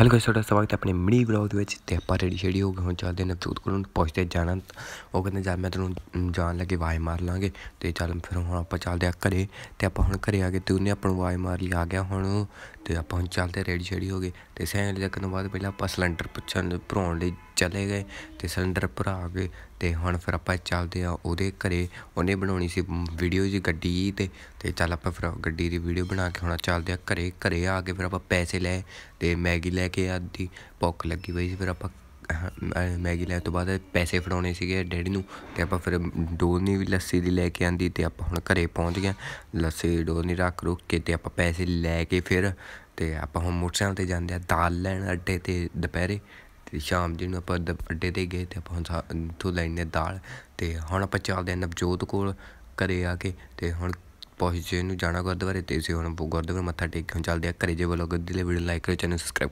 hello guys ਤੁਹਾਡਾ ਸਵਾਗਤ ਹੈ ਆਪਣੇ ਮਿਡੀ ਵਲੌਗ ਦੇ ਵਿੱਚ ਤੇ ਆਪਾਂ ਰੈਡੀ ਛੇੜੀ ਹੋ ਗਏ ਹੁਣ ਚੱਲਦੇ ਨੇ ਤੂਤ ਕੋਲ ਪਹੁੰਚਦੇ ਜਾਣਾ ਉਹ ਕਹਿੰਦੇ ਜਦ ਮੈਂ ਤੈਨੂੰ ਜਾਣ ਲੱਗੇ ਵਾਏ ਮਾਰ ਲਾਂਗੇ ਤੇ ਚੱਲ ਫਿਰ ਹੁਣ ਆਪਾਂ ਚੱਲਦੇ ਆ ਘਰੇ ਤੇ ਆਪਾਂ ਹੁਣ ਘਰੇ ਆ ਗਏ ਤੇ ਉਹਨੇ ਆਪਣਾ ਵਾਇ ਵਾਏ ਮਾਰ ਲਈ ਆ ਗਿਆ ਹੁਣ ਤੇ ਆਪਾਂ ਹੁਣ ਚੱਲਦੇ ਰੈਡੀ ਛੇੜੀ ਹੋ ਗਏ ਤੇ ਸੈਂਡ ਚੱਕਣ ਤੋਂ ਬਾਅਦ ਪਹਿਲਾਂ ਆਪਾਂ ਸਿਲੰਡਰ ਪੁੱਛਣ ਭਰਾਉਣ ਲਈ ਚਲੇ ਗਏ ਤੇ ਸਿਲੰਡਰ ਭਰਾ ਕੇ ਤੇ ਹੁਣ ਫਿਰ ਆਪਾਂ ਚੱਲਦੇ ਆ ਉਹਦੇ ਘਰੇ ਉਹਨੇ ਬਣਾਉਣੀ ਸੀ ਵੀਡੀਓ ਜੀ ਗੱਡੀ ਤੇ ਤੇ ਚੱਲ ਆਪਾਂ ਫਿਰ ਗੱਡੀ ਦੀ ਵੀਡੀਓ ਬਣਾ ਕੇ ਹੁਣ ਚੱਲਦੇ ਆ ਘਰੇ ਘਰੇ ਆ ਕੇ ਫਿਰ ਆਪਾਂ ਪੈਸੇ ਲੈ ਤੇ ਮੈਗੀ ਲੈ ਕੇ ਆਦੀ ਭੁੱਖ ਲੱਗੀ ਹੋਈ ਸੀ ਫਿਰ ਆਪਾਂ ਮੈਗੀ ਲੈਣ ਤੋਂ ਬਾਅਦ ਪੈਸੇ ਫੜਾਉਣੇ ਸੀਗੇ ਡੈਡੀ ਨੂੰ ਤੇ ਆਪਾਂ ਫਿਰ ਡੋਲਨੀ ਵੀ ਲੱਸੀ ਦੀ ਲੈ ਕੇ ਆਂਦੀ ਤੇ ਆਪਾਂ ਹੁਣ ਘਰੇ ਪਹੁੰਚ ਗਏ ਲੱਸੀ ਡੋਲਨੀ ਰੱਖ ਰੁੱਖ ਕੇ ਤੇ ਆਪਾਂ ਪੈਸੇ ਲੈ ਕੇ ਫਿਰ ਤੇ ਆਪਾਂ ਹੁਣ ਮੋਟਰਸਾਈਕਲ 'ਤੇ ਜਾਂਦੇ ਆ ਦਾਲ ਲੈਣ ਅੱਡੇ 'ਤੇ ਦੁਪਹਿਰੇ ਤੇ ਸ਼ਾਮ ਜੀ ਨੂੰ ਆਪਾਂ ਅੱਡੇ 'ਤੇ ਗਏ ਤੇ ਆਪਾਂ ਤੋਂ ਲੈਣੇ ਦਾਲ ਤੇ ਹੁਣ ਆਪਾਂ ਚੱਲਦੇ ਆ ਨਵਜੋਤ ਕੋਲ ਘਰੇ ਆ ਕੇ ਤੇ ਹੁਣ ਪਹੁੰਚੇ ਨੂੰ ਜਾਣਾ ਗੁਰਦੁਆਰੇ ਤੇ ਅਸੀਂ ਹੁਣ ਗੁਰਦੁਆਰੇ ਮੱਥਾ ਟੇਕ ਕੇ ਚੱਲਦੇ ਆ ਘਰੇ ਜੇ ਵਲੋਗ ਲਈ ਵੀਡੀਓ ਲਾਈਕ ਕਰੋ ਚੈਨਲ ਸਬਸਕ੍ਰਾਈਬ